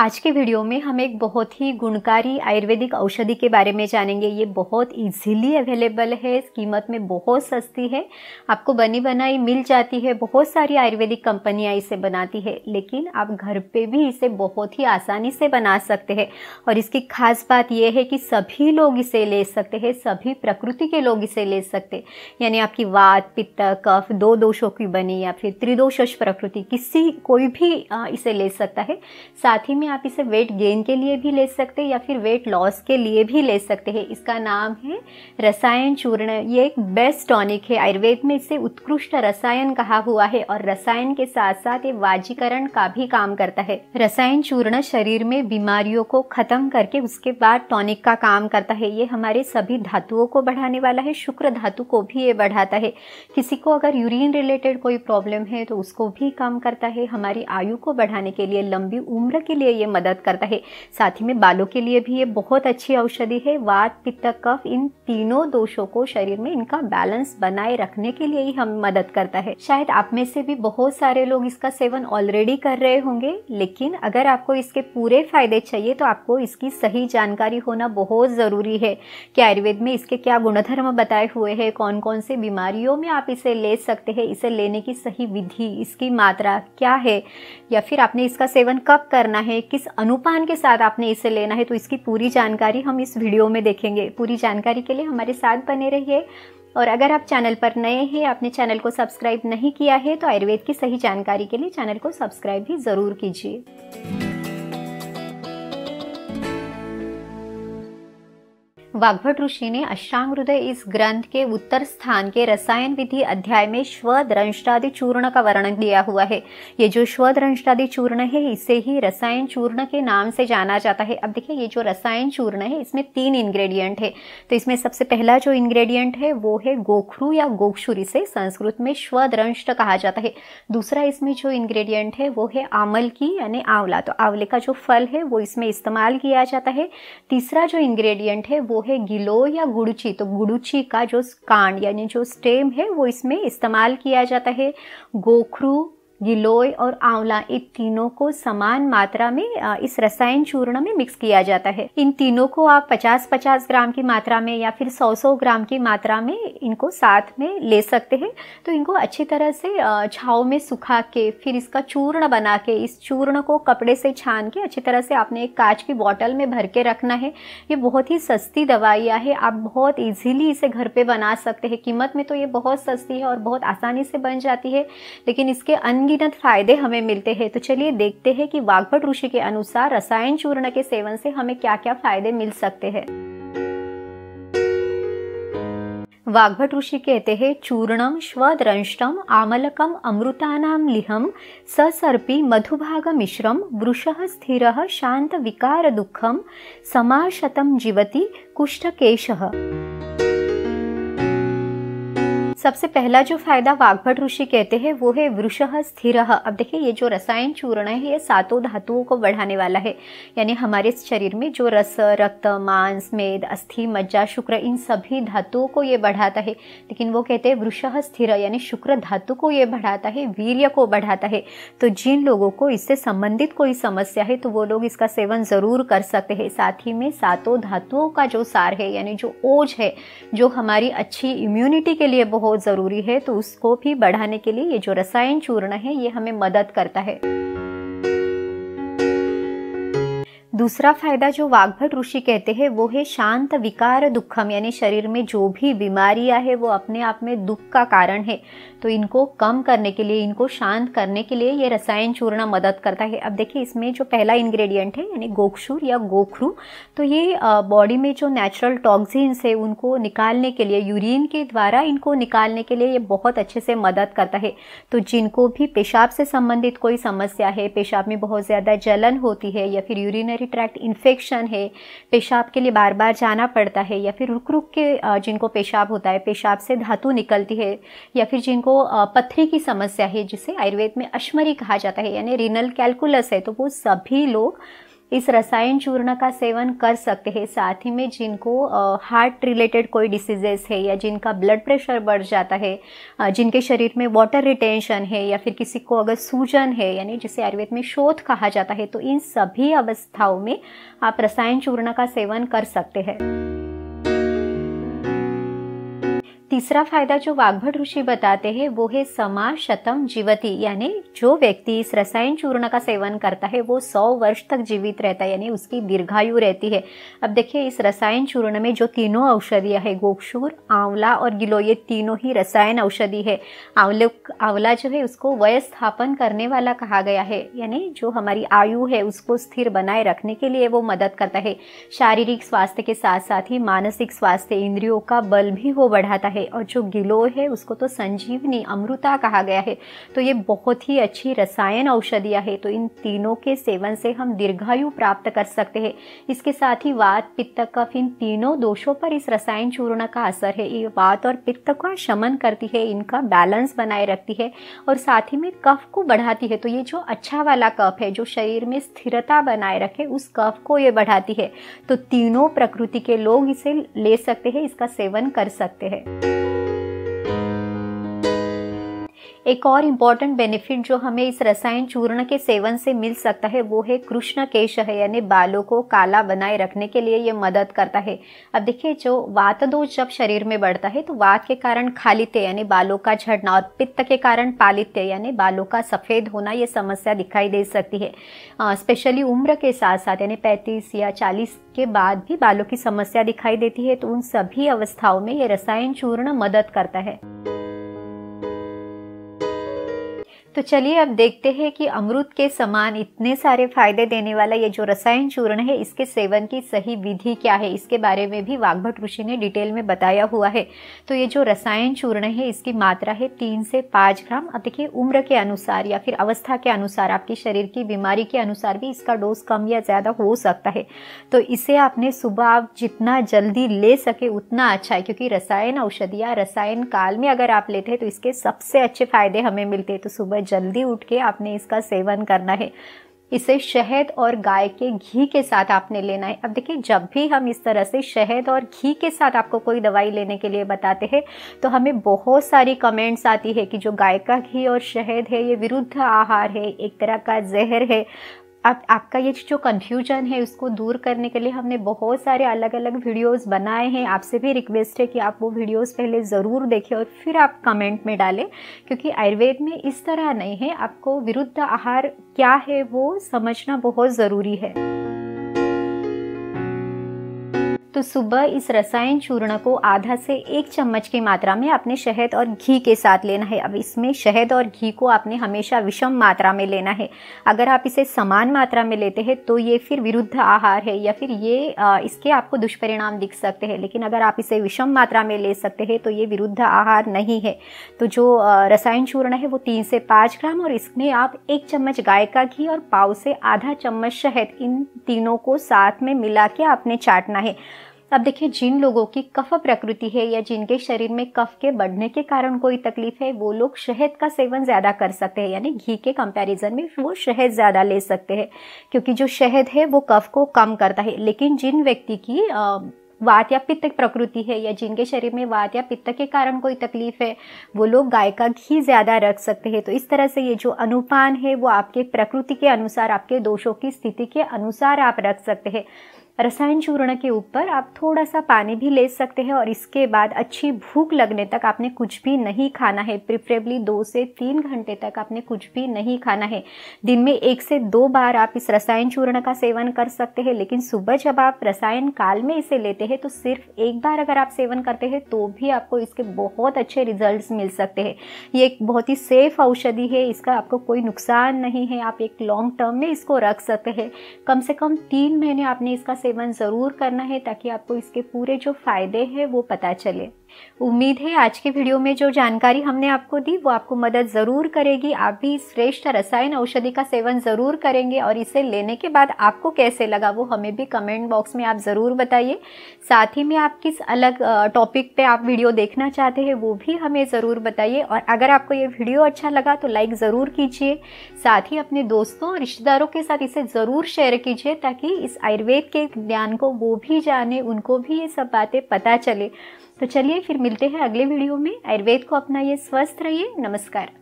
आज के वीडियो में हम एक बहुत ही गुणकारी आयुर्वेदिक औषधि के बारे में जानेंगे ये बहुत इजीली अवेलेबल है कीमत में बहुत सस्ती है आपको बनी बनाई मिल जाती है बहुत सारी आयुर्वेदिक कंपनियां इसे बनाती है लेकिन आप घर पे भी इसे बहुत ही आसानी से बना सकते हैं और इसकी खास बात यह है कि सभी लोग इसे ले सकते हैं सभी प्रकृति के लोग इसे ले सकते यानी आपकी वात पित्त कफ दो दोषों की बनी या फिर त्रिदोष प्रकृति किसी कोई भी इसे ले सकता है साथ ही में हैं आप इसे वेट गेन के लिए भी ले सकते हैं या फिर वेट लॉस के लिए भी ले सकते हैं इसका नाम है रसायन चूर्ण ये एक बेस्ट टॉनिक है आयुर्वेद में इसे उत्कृष्ट रसायन कहा हुआ है और रसायन के साथ साथ ये वाजीकरण का भी काम करता है रसायन चूर्ण शरीर में बीमारियों को खत्म करके उसके बाद टॉनिक का काम करता है ये हमारे सभी धातुओं को बढ़ाने वाला है शुक्र धातु को भी ये बढ़ाता है किसी को अगर यूरिन रिलेटेड कोई प्रॉब्लम है तो उसको भी काम करता है हमारी आयु को बढ़ाने के लिए लंबी उम्र के लिए लिए ये मदद करता है साथ ही में बालों के लिए भी ये बहुत अच्छी औषधि है वात पित्त कफ इन तीनों दोषों को शरीर में इनका बैलेंस बनाए रखने के लिए ही हम मदद करता है शायद आप में से भी बहुत सारे लोग इसका सेवन ऑलरेडी कर रहे होंगे लेकिन अगर आपको इसके पूरे फायदे चाहिए तो आपको इसकी सही जानकारी होना बहुत ज़रूरी है कि आयुर्वेद में इसके क्या गुणधर्म बताए हुए हैं कौन कौन से बीमारियों में आप इसे ले सकते हैं इसे लेने की सही विधि इसकी मात्रा क्या है या फिर आपने इसका सेवन कब करना है किस अनुपान के साथ आपने इसे लेना है तो इसकी पूरी जानकारी हम इस वीडियो में देखेंगे पूरी जानकारी के लिए हमारे साथ बने रहिए और अगर आप चैनल पर नए हैं आपने चैनल को सब्सक्राइब नहीं किया है तो आयुर्वेद की सही जानकारी के लिए चैनल को सब्सक्राइब भी ज़रूर कीजिए वाग्भट ऋषि ने अष्टांग हृदय इस ग्रंथ के उत्तर स्थान के रसायन विधि अध्याय में स्वद्रंष्टादि चूर्ण का वर्णन दिया हुआ है ये जो स्वद्रंष्टादि चूर्ण है इसे ही रसायन चूर्ण के नाम से जाना जाता है अब देखिए ये जो रसायन चूर्ण है इसमें तीन इंग्रेडिएंट है तो इसमें सबसे पहला जो इंग्रेडिएंट है वो है गोखरू या गोक्षुरी से संस्कृत में स्वद्रंष्ट कहा जाता है दूसरा इसमें जो इंग्रेडिएंट है वो है आमल की यानी आंवला तो आंवले का जो फल है वो इसमें इस्तेमाल किया जाता है तीसरा जो इंग्रेडिएंट है वो है है गिलो या गुड़ची तो गुड़ची का जो कांड यानी जो स्टेम है वो इसमें इस्तेमाल किया जाता है गोखरू गिलोय और आंवला इन तीनों को समान मात्रा में इस रसायन चूर्ण में मिक्स किया जाता है इन तीनों को आप 50-50 ग्राम की मात्रा में या फिर 100-100 ग्राम की मात्रा में इनको साथ में ले सकते हैं तो इनको अच्छी तरह से छाव में सुखा के फिर इसका चूर्ण बना के इस चूर्ण को कपड़े से छान के अच्छी तरह से आपने एक कांच की बॉटल में भर के रखना है ये बहुत ही सस्ती दवाइयाँ है आप बहुत ईजिली इसे घर पर बना सकते हैं कीमत में तो ये बहुत सस्ती है और बहुत आसानी से बन जाती है लेकिन इसके अन्य अनगिनत फायदे हमें मिलते हैं तो चलिए देखते हैं कि वाग्भट ऋषि के अनुसार रसायन चूर्ण के सेवन से हमें क्या क्या फायदे मिल सकते हैं वाग्भट ऋषि कहते हैं चूर्णम श्वद्रंष्टम आमलकम अमृतानाम लिहम ससर्पी मधुभाग मिश्रम वृष स्थिर शांत विकार दुखम समाशतम जीवती कुष्ठकेश सबसे पहला जो फायदा वाघभट ऋषि कहते हैं वो है वृषह स्थिर अब देखिए ये जो रसायन चूर्ण है ये सातों धातुओं को बढ़ाने वाला है यानी हमारे शरीर में जो रस रक्त मांस मेद अस्थि मज्जा शुक्र इन सभी धातुओं को ये बढ़ाता है लेकिन वो कहते हैं वृषह स्थिर यानी शुक्र धातु को ये बढ़ाता है वीर्य को बढ़ाता है तो जिन लोगों को इससे संबंधित कोई समस्या है तो वो लोग इसका सेवन ज़रूर कर सकते हैं साथ ही में सातों धातुओं का जो सार है यानी जो ओझ है जो हमारी अच्छी इम्यूनिटी के लिए बहुत बहुत ज़रूरी है तो उसको भी बढ़ाने के लिए ये जो रसायन चूर्ण है ये हमें मदद करता है दूसरा फायदा जो वाघभट ऋषि कहते हैं वो है शांत विकार दुखम यानी शरीर में जो भी बीमारियां है वो अपने आप में दुख का कारण है तो इनको कम करने के लिए इनको शांत करने के लिए ये रसायन चूर्ण मदद करता है अब देखिए इसमें जो पहला इंग्रेडिएंट है यानी गोक्षुर या गोखरू तो ये बॉडी में जो नेचुरल टॉक्सिन्स है उनको निकालने के लिए यूरिन के द्वारा इनको निकालने के लिए ये बहुत अच्छे से मदद करता है तो जिनको भी पेशाब से संबंधित कोई समस्या है पेशाब में बहुत ज़्यादा जलन होती है या फिर यूरिनरी ट्रैक्ट इन्फेक्शन है पेशाब के लिए बार बार जाना पड़ता है या फिर रुक रुक के जिनको पेशाब होता है पेशाब से धातु निकलती है या फिर जिनको पथरी की समस्या है जिसे आयुर्वेद में अश्मरी कहा जाता है यानी रिनल कैलकुलस है तो वो सभी लोग इस रसायन चूर्ण का सेवन कर सकते हैं साथ ही में जिनको हार्ट रिलेटेड कोई डिसीजेस है या जिनका ब्लड प्रेशर बढ़ जाता है जिनके शरीर में वाटर रिटेंशन है या फिर किसी को अगर सूजन है यानी जिसे आयुर्वेद में शोध कहा जाता है तो इन सभी अवस्थाओं में आप रसायन चूर्ण का सेवन कर सकते हैं तीसरा फायदा जो वाघभट ऋषि बताते हैं वो है समा शतम जीवती यानी जो व्यक्ति इस रसायन चूर्ण का सेवन करता है वो सौ वर्ष तक जीवित रहता है यानी उसकी दीर्घायु रहती है अब देखिए इस रसायन चूर्ण में जो तीनों औषधियाँ है गोक्षूर आंवला और गिलो ये तीनों ही रसायन औषधि है आंवले आंवला जो है उसको स्थापन करने वाला कहा गया है यानी जो हमारी आयु है उसको स्थिर बनाए रखने के लिए वो मदद करता है शारीरिक स्वास्थ्य के साथ साथ ही मानसिक स्वास्थ्य इंद्रियों का बल भी वो बढ़ाता है है और जो गिलोय है उसको तो संजीवनी अमृता कहा गया है तो ये बहुत ही अच्छी रसायन औषधियाँ है तो इन तीनों के सेवन से हम दीर्घायु प्राप्त कर सकते हैं इसके साथ ही वात पित्त कफ इन तीनों दोषों पर इस रसायन चूर्ण का असर है ये वात और पित्त का शमन करती है इनका बैलेंस बनाए रखती है और साथ ही में कफ को बढ़ाती है तो ये जो अच्छा वाला कफ है जो शरीर में स्थिरता बनाए रखे उस कफ को ये बढ़ाती है तो तीनों प्रकृति के लोग इसे ले सकते हैं इसका सेवन कर सकते हैं thank you एक और इम्पॉर्टेंट बेनिफिट जो हमें इस रसायन चूर्ण के सेवन से मिल सकता है वो है कृष्ण केश है यानी बालों को काला बनाए रखने के लिए ये मदद करता है अब देखिए जो वात दोष जब शरीर में बढ़ता है तो वात के कारण खालित्य यानी बालों का झड़ना और पित्त के कारण पालित्य यानी बालों का सफ़ेद होना ये समस्या दिखाई दे सकती है स्पेशली उम्र के साथ साथ यानी पैंतीस या चालीस के बाद भी बालों की समस्या दिखाई देती है तो उन सभी अवस्थाओं में ये रसायन चूर्ण मदद करता है तो चलिए अब देखते हैं कि अमरूद के समान इतने सारे फायदे देने वाला ये जो रसायन चूर्ण है इसके सेवन की सही विधि क्या है इसके बारे में भी वाघभट ऋषि ने डिटेल में बताया हुआ है तो ये जो रसायन चूर्ण है इसकी मात्रा है तीन से पाँच ग्राम अब देखिए उम्र के अनुसार या फिर अवस्था के अनुसार आपके शरीर की बीमारी के अनुसार भी इसका डोज कम या ज़्यादा हो सकता है तो इसे आपने सुबह आप जितना जल्दी ले सके उतना अच्छा है क्योंकि रसायन औषधि या रसायन काल में अगर आप लेते हैं तो इसके सबसे अच्छे फायदे हमें मिलते हैं तो सुबह और जल्दी उठ के आपने इसका सेवन करना है इसे शहद और गाय के घी के साथ आपने लेना है अब देखिए जब भी हम इस तरह से शहद और घी के साथ आपको कोई दवाई लेने के लिए बताते हैं तो हमें बहुत सारी कमेंट्स आती है कि जो गाय का घी और शहद है ये विरुद्ध आहार है एक तरह का जहर है आप आपका ये जो कन्फ्यूजन है उसको दूर करने के लिए हमने बहुत सारे अलग अलग वीडियोस बनाए हैं आपसे भी रिक्वेस्ट है कि आप वो वीडियोस पहले ज़रूर देखें और फिर आप कमेंट में डालें क्योंकि आयुर्वेद में इस तरह नहीं है आपको विरुद्ध आहार क्या है वो समझना बहुत ज़रूरी है तो सुबह इस रसायन चूर्ण को आधा से एक चम्मच की मात्रा में आपने शहद और घी के साथ लेना है अब इसमें शहद और घी को आपने हमेशा विषम मात्रा में लेना है अगर आप इसे समान मात्रा में लेते हैं तो ये फिर विरुद्ध आहार है या फिर ये इसके आपको दुष्परिणाम दिख सकते हैं लेकिन अगर आप इसे विषम मात्रा में ले सकते हैं तो ये विरुद्ध आहार नहीं है तो जो रसायन चूर्ण है वो तीन से पाँच ग्राम और इसमें आप एक चम्मच गाय का घी और पाव से आधा चम्मच शहद इन तीनों को साथ में मिला के आपने चाटना है अब देखिए जिन लोगों की कफ प्रकृति है या जिनके शरीर में कफ के बढ़ने के कारण कोई तकलीफ है वो लोग शहद का सेवन ज़्यादा कर सकते हैं यानी घी के कंपैरिजन में वो शहद ज़्यादा ले सकते हैं क्योंकि जो शहद है वो कफ को कम करता है लेकिन जिन व्यक्ति की आ, वात या पित्त प्रकृति है या जिनके शरीर में वात या पित्त के कारण कोई तकलीफ है वो लोग गाय का घी ज़्यादा रख सकते हैं तो इस तरह से ये जो अनुपान है वो आपके प्रकृति के अनुसार आपके दोषों की स्थिति के अनुसार आप रख सकते हैं रसायन चूर्ण के ऊपर आप थोड़ा सा पानी भी ले सकते हैं और इसके बाद अच्छी भूख लगने तक आपने कुछ भी नहीं खाना है प्रिफरेबली दो से तीन घंटे तक आपने कुछ भी नहीं खाना है दिन में एक से दो बार आप इस रसायन चूर्ण का सेवन कर सकते हैं लेकिन सुबह जब आप रसायन काल में इसे लेते हैं तो सिर्फ एक बार अगर आप सेवन करते हैं तो भी आपको इसके बहुत अच्छे रिजल्ट मिल सकते हैं ये एक बहुत ही सेफ औषधि है इसका आपको कोई नुकसान नहीं है आप एक लॉन्ग टर्म में इसको रख सकते हैं कम से कम तीन महीने आपने इसका सेवन ज़रूर करना है ताकि आपको इसके पूरे जो फ़ायदे हैं वो पता चले उम्मीद है आज के वीडियो में जो जानकारी हमने आपको दी वो आपको मदद ज़रूर करेगी आप भी श्रेष्ठ रसायन औषधि का सेवन ज़रूर करेंगे और इसे लेने के बाद आपको कैसे लगा वो हमें भी कमेंट बॉक्स में आप ज़रूर बताइए साथ ही में आप किस अलग टॉपिक पे आप वीडियो देखना चाहते हैं वो भी हमें ज़रूर बताइए और अगर आपको ये वीडियो अच्छा लगा तो लाइक ज़रूर कीजिए साथ ही अपने दोस्तों और रिश्तेदारों के साथ इसे ज़रूर शेयर कीजिए ताकि इस आयुर्वेद के ज्ञान को वो भी जाने उनको भी ये सब बातें पता चले तो चलिए फिर मिलते हैं अगले वीडियो में आयुर्वेद को अपनाइए स्वस्थ रहिए नमस्कार